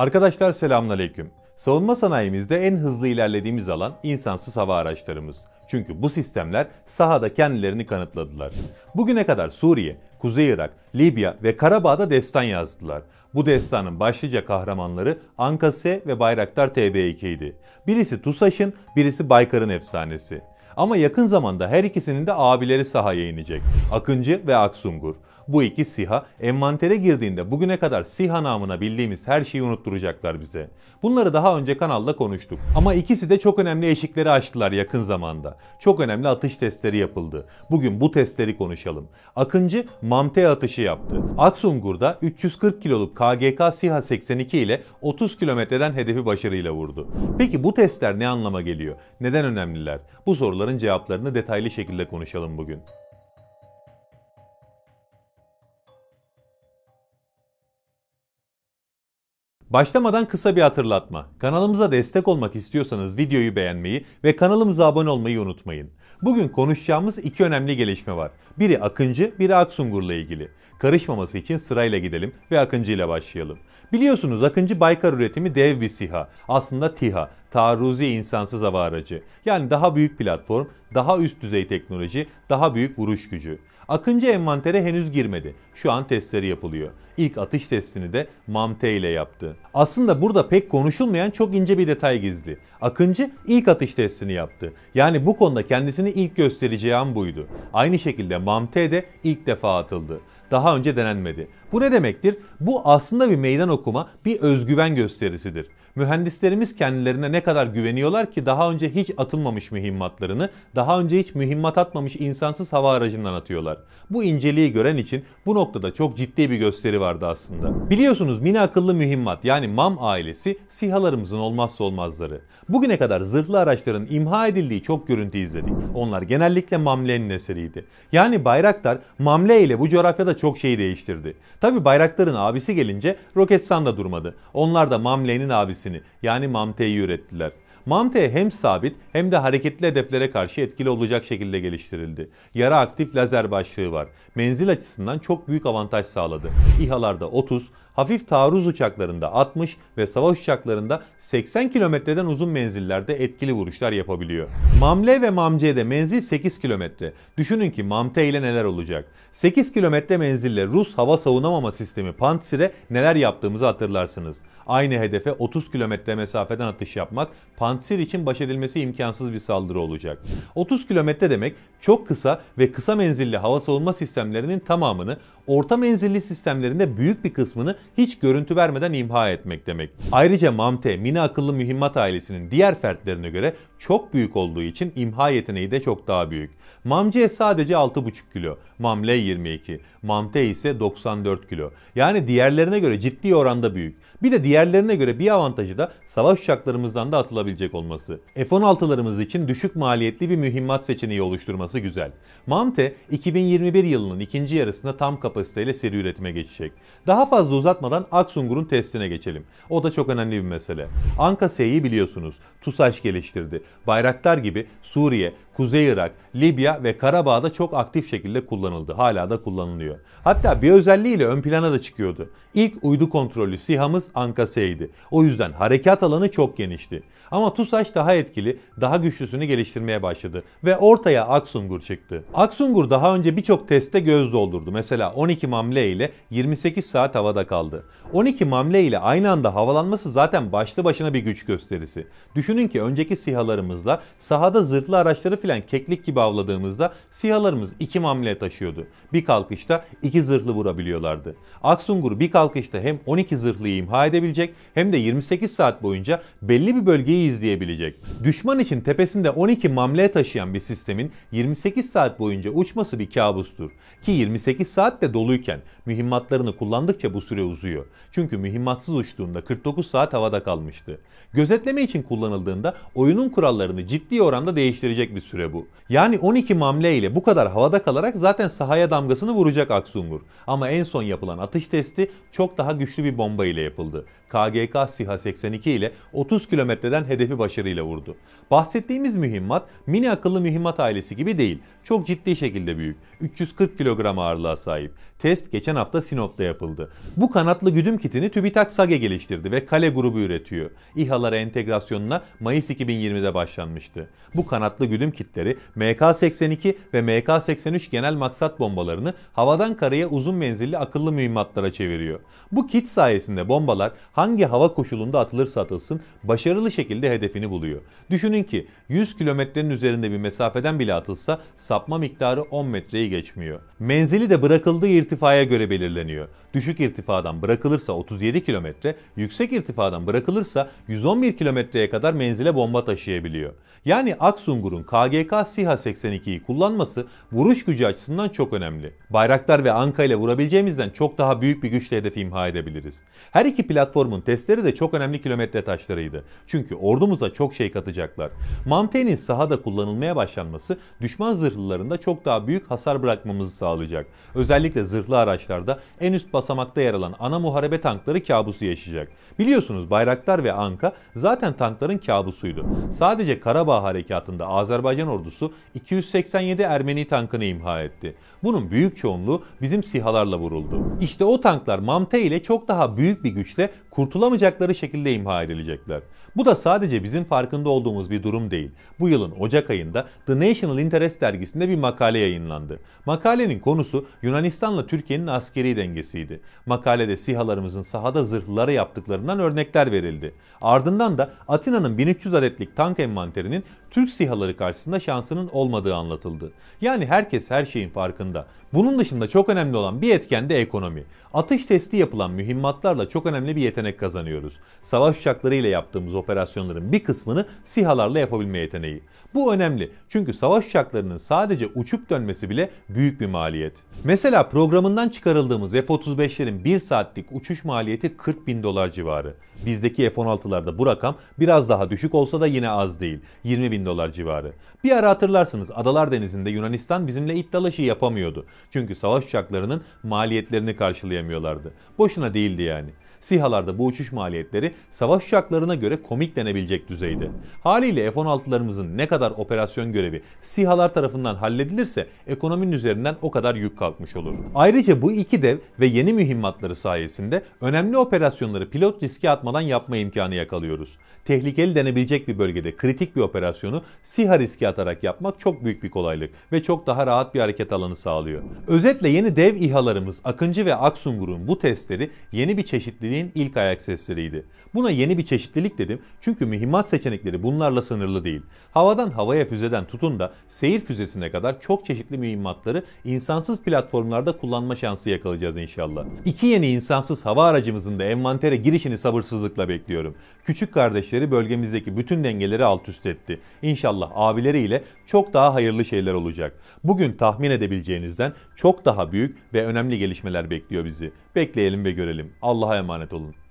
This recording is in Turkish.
Arkadaşlar selamünaleyküm. Savunma sanayimizde en hızlı ilerlediğimiz alan insansız hava araçlarımız. Çünkü bu sistemler sahada kendilerini kanıtladılar. Bugüne kadar Suriye, Kuzey Irak, Libya ve Karabağ'da destan yazdılar. Bu destanın başlıca kahramanları Ankase ve Bayraktar TB2 idi. Birisi TUSAŞ'ın, birisi Baykar'ın efsanesi. Ama yakın zamanda her ikisinin de abileri sahaya inecek. Akıncı ve Aksungur bu iki SİHA envantere girdiğinde bugüne kadar SİHA namına bildiğimiz her şeyi unutturacaklar bize. Bunları daha önce kanalda konuştuk. Ama ikisi de çok önemli eşikleri aştılar yakın zamanda. Çok önemli atış testleri yapıldı. Bugün bu testleri konuşalım. Akıncı Mamte atışı yaptı. Aksungur'da 340 kiloluk KGK SİHA 82 ile 30 kilometreden hedefi başarıyla vurdu. Peki bu testler ne anlama geliyor? Neden önemliler? Bu soruların cevaplarını detaylı şekilde konuşalım bugün. Başlamadan kısa bir hatırlatma. Kanalımıza destek olmak istiyorsanız videoyu beğenmeyi ve kanalımıza abone olmayı unutmayın. Bugün konuşacağımız iki önemli gelişme var. Biri Akıncı, biri Aksungur'la ilgili karışmaması için sırayla gidelim ve Akıncı ile başlayalım. Biliyorsunuz Akıncı Baykar üretimi dev bir SİHA, aslında TİHA, taarruzi insansız hava aracı. Yani daha büyük platform, daha üst düzey teknoloji, daha büyük vuruş gücü. Akıncı envantere henüz girmedi. Şu an testleri yapılıyor. İlk atış testini de MAMTE ile yaptı. Aslında burada pek konuşulmayan çok ince bir detay gizli. Akıncı ilk atış testini yaptı. Yani bu konuda kendisini ilk göstereceği an buydu. Aynı şekilde MAMTE de ilk defa atıldı daha önce denenmedi. Bu ne demektir? Bu aslında bir meydan okuma, bir özgüven gösterisidir. Mühendislerimiz kendilerine ne kadar güveniyorlar ki daha önce hiç atılmamış mühimmatlarını, daha önce hiç mühimmat atmamış insansız hava aracından atıyorlar. Bu inceliği gören için bu noktada çok ciddi bir gösteri vardı aslında. Biliyorsunuz mini akıllı mühimmat yani MAM ailesi sihalarımızın olmazsa olmazları. Bugüne kadar zırhlı araçların imha edildiği çok görüntü izledik. Onlar genellikle MAMLE'nin eseriydi. Yani Bayraktar MAMLE ile bu coğrafyada çok şey değiştirdi. Tabi Bayraktar'ın abisi gelince Roketsan da durmadı. Onlar da MAMLE'nin abisi enerjisini yani MAMT'yi ürettiler. MAMTE hem sabit hem de hareketli hedeflere karşı etkili olacak şekilde geliştirildi. Yara aktif lazer başlığı var. Menzil açısından çok büyük avantaj sağladı. İHA'larda 30, hafif taarruz uçaklarında 60 ve savaş uçaklarında 80 kilometreden uzun menzillerde etkili vuruşlar yapabiliyor. Mamle ve Mamce'de menzil 8 kilometre. Düşünün ki Mamte ile neler olacak. 8 kilometre menzille Rus hava savunamama sistemi Pantsir'e neler yaptığımızı hatırlarsınız. Aynı hedefe 30 kilometre mesafeden atış yapmak Pantsir için baş edilmesi imkansız bir saldırı olacak. 30 kilometre demek çok kısa ve kısa menzilli hava savunma sistemlerinin tamamını orta menzilli sistemlerinde büyük bir kısmını hiç görüntü vermeden imha etmek demek. Ayrıca MAMTE, mini akıllı mühimmat ailesinin diğer fertlerine göre çok büyük olduğu için imha yeteneği de çok daha büyük. Mamciye sadece 6,5 kilo, Mamle 22, Mamte ise 94 kilo. Yani diğerlerine göre ciddi oranda büyük. Bir de diğerlerine göre bir avantajı da savaş uçaklarımızdan da atılabilecek olması. F-16'larımız için düşük maliyetli bir mühimmat seçeneği oluşturması güzel. Mamte 2021 yılının ikinci yarısında tam kapasiteyle seri üretime geçecek. Daha fazla uzatmadan Aksungur'un testine geçelim. O da çok önemli bir mesele. Anka S'yi biliyorsunuz. TUSAŞ geliştirdi. Bayraktar gibi Suriye, Kuzey Irak, Libya ve Karabağ'da çok aktif şekilde kullanıldı. Hala da kullanılıyor. Hatta bir özelliğiyle ön plana da çıkıyordu. İlk uydu kontrollü SİHA'mız Ankase'ydi. O yüzden harekat alanı çok genişti. Ama TUSAŞ daha etkili, daha güçlüsünü geliştirmeye başladı ve ortaya Aksungur çıktı. Aksungur daha önce birçok testte göz doldurdu. Mesela 12 mamle ile 28 saat havada kaldı. 12 mamle ile aynı anda havalanması zaten başlı başına bir güç gösterisi. Düşünün ki önceki SİHA'larımızla sahada zırhlı araçları filan keklik gibi avladığımızda siyalarımız iki mamle taşıyordu. Bir kalkışta iki zırhlı vurabiliyorlardı. Aksungur bir kalkışta hem 12 zırhlıyı imha edebilecek hem de 28 saat boyunca belli bir bölgeyi izleyebilecek. Düşman için tepesinde 12 mamle taşıyan bir sistemin 28 saat boyunca uçması bir kabustur. Ki 28 saat de doluyken mühimmatlarını kullandıkça bu süre uzuyor. Çünkü mühimmatsız uçtuğunda 49 saat havada kalmıştı. Gözetleme için kullanıldığında oyunun kurallarını ciddi oranda değiştirecek bir süre bu. Yani 12 mamle ile bu kadar havada kalarak zaten sahaya damgasını vuracak Aksungur. Ama en son yapılan atış testi çok daha güçlü bir bomba ile yapıldı. KGK SİHA 82 ile 30 kilometreden hedefi başarıyla vurdu. Bahsettiğimiz mühimmat mini akıllı mühimmat ailesi gibi değil. Çok ciddi şekilde büyük. 340 kilogram ağırlığa sahip. Test geçen hafta Sinop'ta yapıldı. Bu kanatlı güdüm kitini TÜBİTAK SAGE geliştirdi ve Kale grubu üretiyor. İHA'lara entegrasyonuna Mayıs 2020'de başlanmıştı. Bu kanatlı güdüm kitleri MK-82 ve MK-83 genel maksat bombalarını havadan karaya uzun menzilli akıllı mühimmatlara çeviriyor. Bu kit sayesinde bombalar hangi hava koşulunda atılırsa atılsın başarılı şekilde hedefini buluyor. Düşünün ki 100 kilometrenin üzerinde bir mesafeden bile atılsa sapma miktarı 10 metreyi geçmiyor. Menzili de bırakıldığı irtifa irtifaya göre belirleniyor. Düşük irtifadan bırakılırsa 37 kilometre, yüksek irtifadan bırakılırsa 111 kilometreye kadar menzile bomba taşıyabiliyor. Yani Aksungur'un KGK SİHA 82'yi kullanması vuruş gücü açısından çok önemli. Bayraktar ve Anka ile vurabileceğimizden çok daha büyük bir güçle hedefi imha edebiliriz. Her iki platformun testleri de çok önemli kilometre taşlarıydı. Çünkü ordumuza çok şey katacaklar. Mante'nin sahada kullanılmaya başlanması düşman zırhlılarında çok daha büyük hasar bırakmamızı sağlayacak. Özellikle zırh zırhlı araçlarda en üst basamakta yer alan ana muharebe tankları kabusu yaşayacak. Biliyorsunuz Bayraktar ve Anka zaten tankların kabusuydu. Sadece Karabağ harekatında Azerbaycan ordusu 287 Ermeni tankını imha etti. Bunun büyük çoğunluğu bizim sihalarla vuruldu. İşte o tanklar Mamte ile çok daha büyük bir güçle kurtulamayacakları şekilde imha edilecekler. Bu da sadece bizim farkında olduğumuz bir durum değil. Bu yılın Ocak ayında The National Interest dergisinde bir makale yayınlandı. Makalenin konusu Yunanistan'la Türkiye'nin askeri dengesiydi. Makalede sihalarımızın sahada zırhlılara yaptıklarından örnekler verildi. Ardından da Atina'nın 1300 adetlik tank envanterinin Türk sihaları karşısında şansının olmadığı anlatıldı. Yani herkes her şeyin farkında. Bunun dışında çok önemli olan bir etken de ekonomi. Atış testi yapılan mühimmatlarla çok önemli bir yetenek kazanıyoruz. Savaş uçakları ile yaptığımız operasyonların bir kısmını sihalarla yapabilme yeteneği. Bu önemli çünkü savaş uçaklarının sadece uçup dönmesi bile büyük bir maliyet. Mesela programından çıkarıldığımız F-35'lerin 1 saatlik uçuş maliyeti 40 bin dolar civarı. Bizdeki F-16'larda bu rakam biraz daha düşük olsa da yine az değil. 20 bin bin dolar civarı. Bir ara hatırlarsınız Adalar Denizi'nde Yunanistan bizimle it dalaşı yapamıyordu. Çünkü savaş uçaklarının maliyetlerini karşılayamıyorlardı. Boşuna değildi yani. SİHA'larda bu uçuş maliyetleri savaş uçaklarına göre komik denebilecek düzeyde. Haliyle F-16'larımızın ne kadar operasyon görevi SİHA'lar tarafından halledilirse ekonominin üzerinden o kadar yük kalkmış olur. Ayrıca bu iki dev ve yeni mühimmatları sayesinde önemli operasyonları pilot riski atmadan yapma imkanı yakalıyoruz. Tehlikeli denebilecek bir bölgede kritik bir operasyonu SİHA riski atarak yapmak çok büyük bir kolaylık ve çok daha rahat bir hareket alanı sağlıyor. Özetle yeni dev İHA'larımız Akıncı ve Aksungur'un bu testleri yeni bir çeşitli seçeneğinin ilk ayak sesleriydi. Buna yeni bir çeşitlilik dedim çünkü mühimmat seçenekleri bunlarla sınırlı değil. Havadan havaya füzeden tutun da seyir füzesine kadar çok çeşitli mühimmatları insansız platformlarda kullanma şansı yakalayacağız inşallah. İki yeni insansız hava aracımızın da envantere girişini sabırsızlıkla bekliyorum. Küçük kardeşleri bölgemizdeki bütün dengeleri alt üst etti. İnşallah abileriyle çok daha hayırlı şeyler olacak. Bugün tahmin edebileceğinizden çok daha büyük ve önemli gelişmeler bekliyor bizi. Bekleyelim ve görelim. Allah'a emanet Né, lanet